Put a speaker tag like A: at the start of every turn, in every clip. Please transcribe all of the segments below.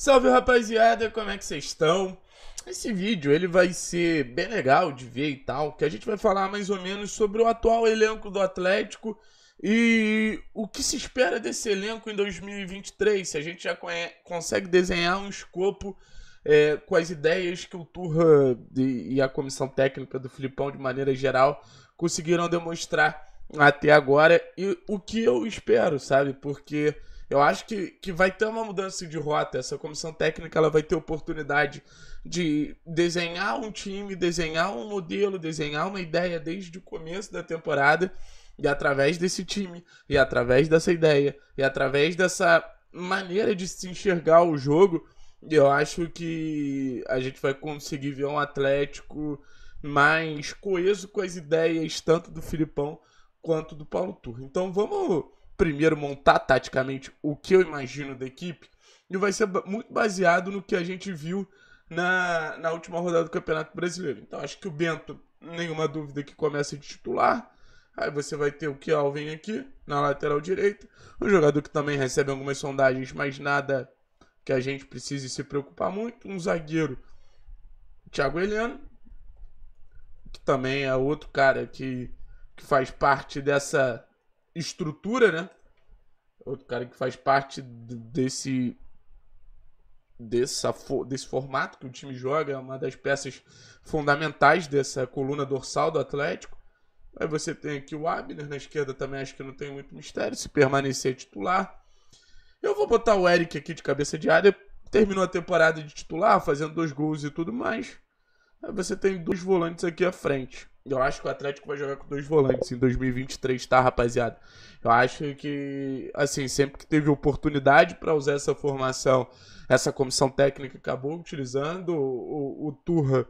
A: Salve rapaziada, como é que vocês estão? Esse vídeo ele vai ser bem legal de ver e tal, que a gente vai falar mais ou menos sobre o atual elenco do Atlético e o que se espera desse elenco em 2023, se a gente já consegue desenhar um escopo é, com as ideias que o Turra e a comissão técnica do Filipão, de maneira geral, conseguiram demonstrar até agora e o que eu espero, sabe? Porque eu acho que, que vai ter uma mudança de rota. Essa comissão técnica ela vai ter oportunidade de desenhar um time, desenhar um modelo, desenhar uma ideia desde o começo da temporada. E através desse time, e através dessa ideia, e através dessa maneira de se enxergar o jogo, eu acho que a gente vai conseguir ver um Atlético mais coeso com as ideias tanto do Filipão quanto do Paulo Turra. Então vamos primeiro montar taticamente o que eu imagino da equipe. E vai ser muito baseado no que a gente viu na, na última rodada do Campeonato Brasileiro. Então acho que o Bento, nenhuma dúvida que começa de titular. Aí você vai ter o Kelvin aqui na lateral direita. Um jogador que também recebe algumas sondagens, mas nada que a gente precise se preocupar muito. Um zagueiro, Thiago Heleno, que também é outro cara que, que faz parte dessa estrutura, né? outro cara que faz parte desse dessa desse formato que o time joga, é uma das peças fundamentais dessa coluna dorsal do Atlético. Aí você tem aqui o Abner na esquerda também, acho que não tem muito mistério, se permanecer titular. Eu vou botar o Eric aqui de cabeça de área, terminou a temporada de titular, fazendo dois gols e tudo mais. Aí você tem dois volantes aqui à frente. Eu acho que o Atlético vai jogar com dois volantes em 2023, tá, rapaziada? Eu acho que, assim, sempre que teve oportunidade para usar essa formação, essa comissão técnica acabou utilizando. O, o, o Turra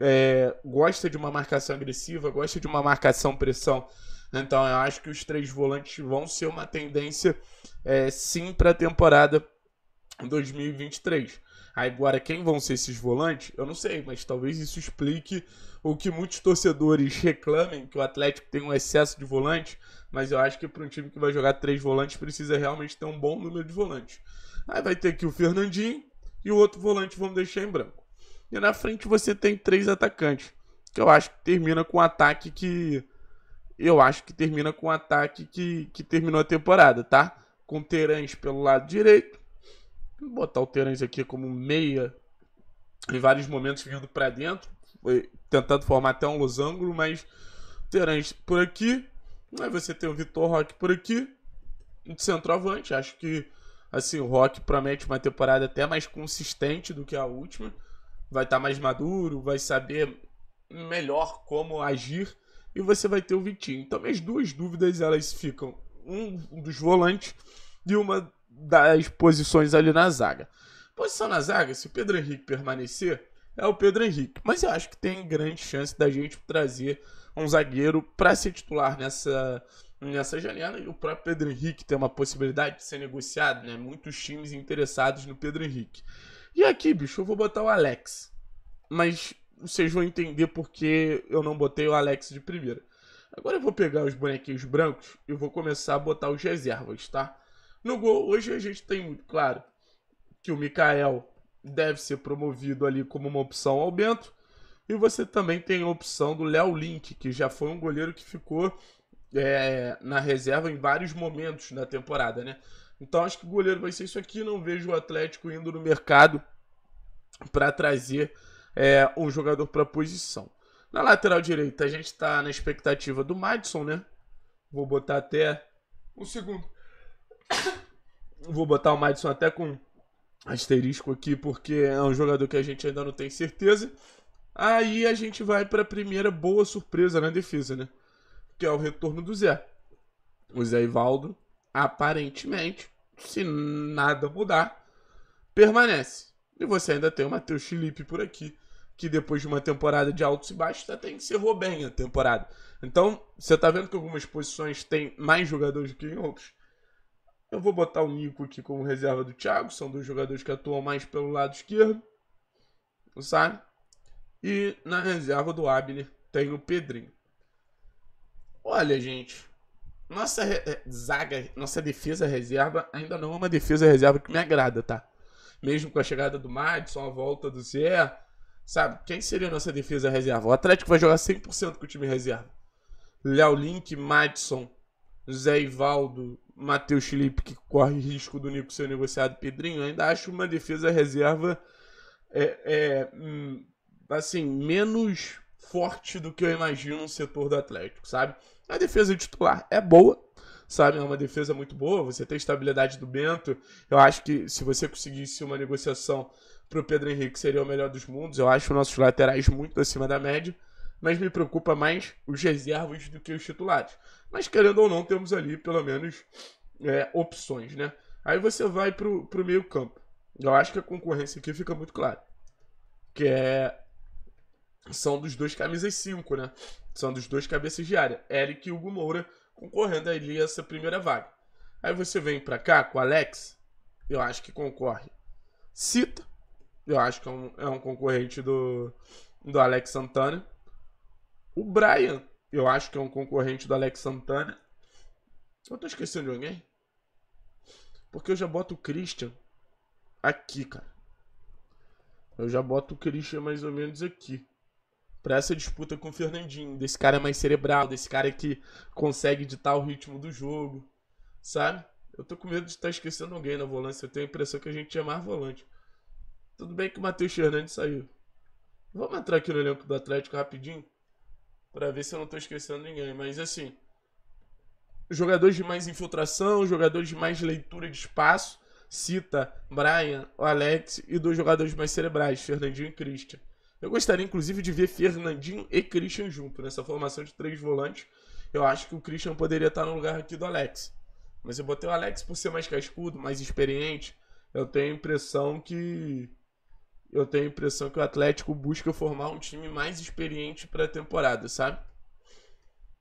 A: é, gosta de uma marcação agressiva, gosta de uma marcação pressão. Então, eu acho que os três volantes vão ser uma tendência, é, sim, para a temporada 2023. Agora, quem vão ser esses volantes, eu não sei, mas talvez isso explique o que muitos torcedores reclamem, que o Atlético tem um excesso de volantes, mas eu acho que para um time que vai jogar três volantes precisa realmente ter um bom número de volantes. Aí vai ter aqui o Fernandinho e o outro volante vamos deixar em branco. E na frente você tem três atacantes, que eu acho que termina com um ataque que. Eu acho que termina com um ataque que, que terminou a temporada, tá? Com Terãs pelo lado direito, Vou botar o Terence aqui como meia em vários momentos vindo para dentro, tentando formar até um losango, mas Terence por aqui, aí você tem o Vitor Roque por aqui, de centroavante, acho que assim, o Rock promete uma temporada até mais consistente do que a última. Vai estar tá mais maduro, vai saber melhor como agir e você vai ter o Vitinho. Então, minhas duas dúvidas elas ficam um dos volantes e uma das posições ali na zaga. Posição na zaga, se o Pedro Henrique permanecer, é o Pedro Henrique. Mas eu acho que tem grande chance da gente trazer um zagueiro para ser titular nessa, nessa janela. E o próprio Pedro Henrique tem uma possibilidade de ser negociado, né? Muitos times interessados no Pedro Henrique. E aqui, bicho, eu vou botar o Alex. Mas vocês vão entender porque eu não botei o Alex de primeira. Agora eu vou pegar os bonequinhos brancos e vou começar a botar os reservas, tá? no gol. Hoje a gente tem muito claro que o Mikael deve ser promovido ali como uma opção ao Bento. E você também tem a opção do Léo Link, que já foi um goleiro que ficou é, na reserva em vários momentos da temporada, né? Então acho que o goleiro vai ser isso aqui. Não vejo o Atlético indo no mercado para trazer é, um jogador para a posição. Na lateral direita, a gente está na expectativa do Madison, né? Vou botar até um segundo. Vou botar o Madison até com asterisco aqui, porque é um jogador que a gente ainda não tem certeza. Aí a gente vai para a primeira boa surpresa na defesa, né? Que é o retorno do Zé. O Zé Ivaldo, aparentemente, se nada mudar, permanece. E você ainda tem o Matheus Felipe por aqui, que depois de uma temporada de altos e baixos até encerrou bem a temporada. Então, você está vendo que algumas posições têm mais jogadores do que em outros. Eu vou botar o Nico aqui como reserva do Thiago. São dois jogadores que atuam mais pelo lado esquerdo. Sabe? E na reserva do Abner tem o Pedrinho. Olha, gente. Nossa é, zaga, nossa defesa reserva ainda não é uma defesa reserva que me agrada, tá? Mesmo com a chegada do Madison, a volta do Zé, sabe? Quem seria a nossa defesa reserva? O Atlético vai jogar 100% com o time reserva. Léo Link, Madison, Zé Ivaldo, Matheus Felipe, que corre risco do Nico ser negociado, Pedrinho, ainda acho uma defesa reserva é, é, hum, assim, menos forte do que eu imagino no setor do Atlético, sabe? A defesa titular é boa, sabe? É uma defesa muito boa, você tem a estabilidade do Bento. Eu acho que se você conseguisse uma negociação para o Pedro Henrique, seria o melhor dos mundos. Eu acho nossos laterais muito acima da média mas me preocupa mais os reservas do que os titulares. Mas querendo ou não, temos ali pelo menos é, opções, né? Aí você vai pro, pro meio campo. Eu acho que a concorrência aqui fica muito clara. Que é... São dos dois camisas 5, né? São dos dois cabeças de área. Eric e Hugo Moura concorrendo ali essa primeira vaga. Aí você vem pra cá com o Alex, eu acho que concorre. Cita, eu acho que é um, é um concorrente do, do Alex Santana. O Brian, eu acho que é um concorrente do Alex Santana. Eu tô esquecendo de alguém? Porque eu já boto o Christian aqui, cara. Eu já boto o Christian mais ou menos aqui. Pra essa disputa com o Fernandinho. Desse cara mais cerebral, desse cara que consegue editar o ritmo do jogo. Sabe? Eu tô com medo de estar tá esquecendo alguém na volância. Eu tenho a impressão que a gente tinha é mais volante. Tudo bem que o Matheus Fernandes saiu. Vamos entrar aqui no elenco do Atlético rapidinho para ver se eu não tô esquecendo ninguém. Mas assim, jogadores de mais infiltração, jogadores de mais leitura de espaço, cita Brian, o Alex e dois jogadores mais cerebrais, Fernandinho e Christian. Eu gostaria inclusive de ver Fernandinho e Christian junto nessa formação de três volantes. Eu acho que o Christian poderia estar no lugar aqui do Alex. Mas eu botei o Alex por ser mais cascudo, mais experiente. Eu tenho a impressão que eu tenho a impressão que o Atlético busca formar um time mais experiente para a temporada, sabe?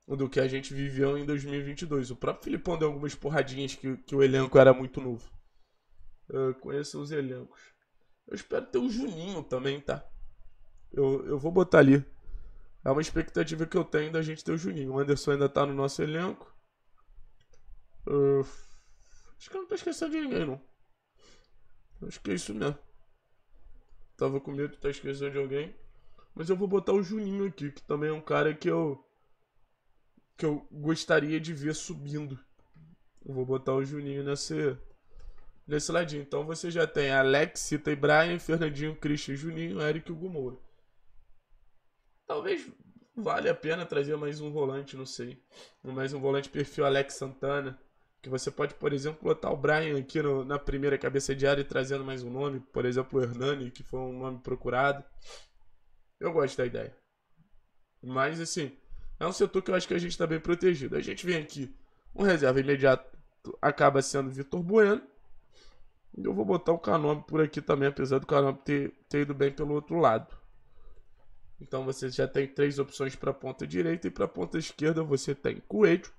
A: Do que a gente viveu em 2022. O próprio Filipão deu algumas porradinhas que, que o elenco era muito novo. Eu conheço os elencos. Eu espero ter o Juninho também, tá? Eu, eu vou botar ali. É uma expectativa que eu tenho da gente ter o Juninho. O Anderson ainda tá no nosso elenco. Uh, acho que eu não tô esquecendo de ninguém, não. Acho que é isso mesmo. Tava com medo de estar tá esquecendo de alguém. Mas eu vou botar o Juninho aqui, que também é um cara que eu. que eu gostaria de ver subindo. Eu vou botar o Juninho nesse. nesse ladinho. Então você já tem Alex, Cita e Brian, Fernandinho, Christian, Juninho, Eric e o Gumoura. Talvez valha a pena trazer mais um volante, não sei. Mais um volante perfil Alex Santana. Que você pode, por exemplo, botar o Brian aqui no, na primeira cabeça de área e trazendo mais um nome, por exemplo, o Hernani, que foi um nome procurado. Eu gosto da ideia. Mas, assim, é um setor que eu acho que a gente está bem protegido. A gente vem aqui, um reserva imediato acaba sendo Vitor Bueno. Eu vou botar o Canop por aqui também, apesar do Canop ter, ter ido bem pelo outro lado. Então você já tem três opções para ponta direita e para ponta esquerda você tem Coelho,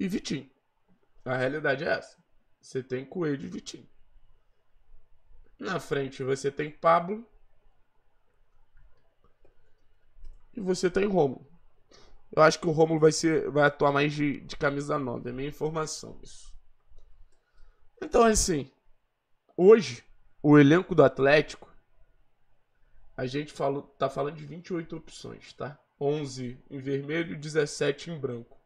A: e Vitinho. A realidade é essa. Você tem Coelho e Vitinho. Na frente você tem Pablo. E você tem Romulo. Eu acho que o Romulo vai, ser, vai atuar mais de, de camisa 9. É minha informação isso. Então, assim, hoje, o elenco do Atlético, a gente falou, tá falando de 28 opções, tá? 11 em vermelho e 17 em branco.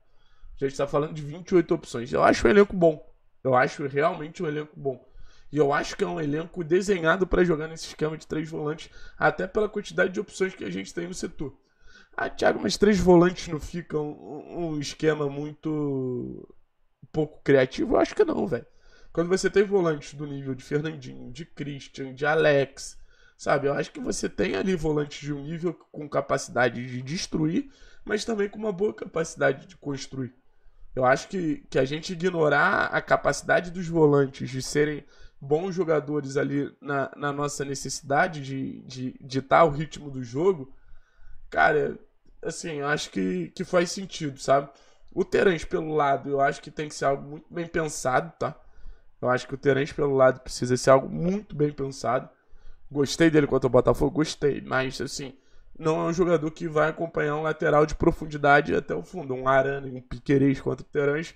A: A gente está falando de 28 opções. Eu acho um elenco bom. Eu acho realmente um elenco bom. E eu acho que é um elenco desenhado para jogar nesse esquema de três volantes, até pela quantidade de opções que a gente tem no setor. Ah, Thiago, mas três volantes não ficam um, um esquema muito pouco criativo? Eu acho que não, velho. Quando você tem volantes do nível de Fernandinho, de Christian, de Alex, sabe? Eu acho que você tem ali volantes de um nível com capacidade de destruir, mas também com uma boa capacidade de construir. Eu acho que, que a gente ignorar a capacidade dos volantes de serem bons jogadores ali na, na nossa necessidade de, de ditar tá o ritmo do jogo, cara, assim, eu acho que, que faz sentido, sabe? O Terence pelo lado, eu acho que tem que ser algo muito bem pensado, tá? Eu acho que o Terence pelo lado precisa ser algo muito bem pensado. Gostei dele contra o Botafogo, gostei, mas assim, não é um jogador que vai acompanhar um lateral de profundidade até o fundo. Um Arana um Piquerez contra o Terãs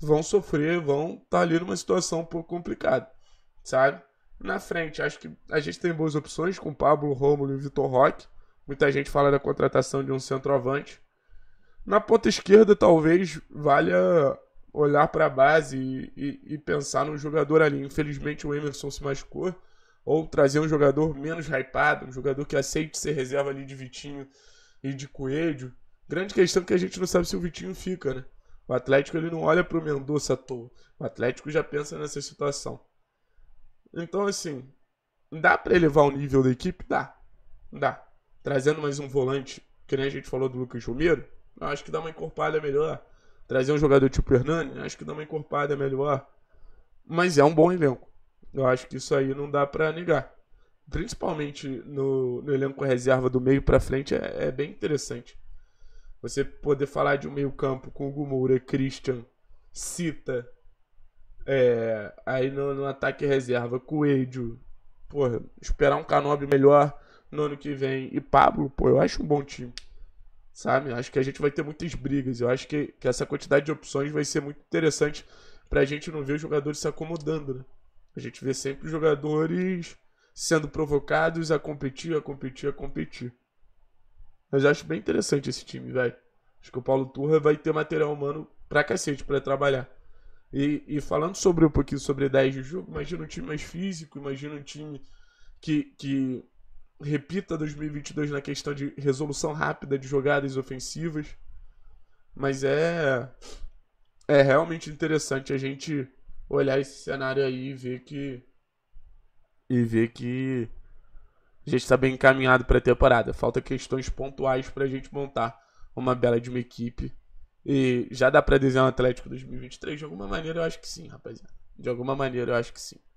A: vão sofrer, vão estar tá ali numa situação um pouco complicada, sabe? Na frente, acho que a gente tem boas opções com Pablo, Rômulo e Vitor Roque. Muita gente fala da contratação de um centroavante. Na ponta esquerda, talvez valha olhar para a base e, e, e pensar num jogador ali. Infelizmente, o Emerson se machucou ou trazer um jogador menos hypado, um jogador que aceite ser reserva ali de Vitinho e de Coelho. Grande questão que a gente não sabe se o Vitinho fica, né? O Atlético ele não olha para o Mendonça à toa. O Atlético já pensa nessa situação. Então, assim, dá para elevar o nível da equipe? Dá. Dá. Trazendo mais um volante, que nem a gente falou do Lucas Romero, acho que dá uma encorpada melhor. Trazer um jogador tipo Hernani, acho que dá uma encorpada melhor. Mas é um bom elenco. Eu acho que isso aí não dá para negar. Principalmente no, no, elenco reserva do meio para frente é, é, bem interessante. Você poder falar de um meio campo com Gumura, Christian, Cita, é, aí no, no, ataque reserva, Coelho, porra, esperar um Canobi melhor no ano que vem e Pablo, pô, eu acho um bom time. Sabe? Acho que a gente vai ter muitas brigas. Eu acho que, que essa quantidade de opções vai ser muito interessante pra gente não ver os jogadores se acomodando, né? A gente vê sempre jogadores sendo provocados a competir, a competir, a competir. Mas acho bem interessante esse time, velho. Acho que o Paulo Turra vai ter material humano pra cacete pra trabalhar. E, e falando sobre um pouquinho sobre a 10 de jogo, imagina um time mais físico, imagina um time que, que repita 2022 na questão de resolução rápida de jogadas ofensivas. Mas é. É realmente interessante a gente olhar esse cenário aí e ver que. E ver que a gente está bem encaminhado para a temporada. Falta questões pontuais para a gente montar uma bela de uma equipe. E já dá para desenhar o um Atlético 2023? De alguma maneira eu acho que sim, rapaziada. De alguma maneira eu acho que sim.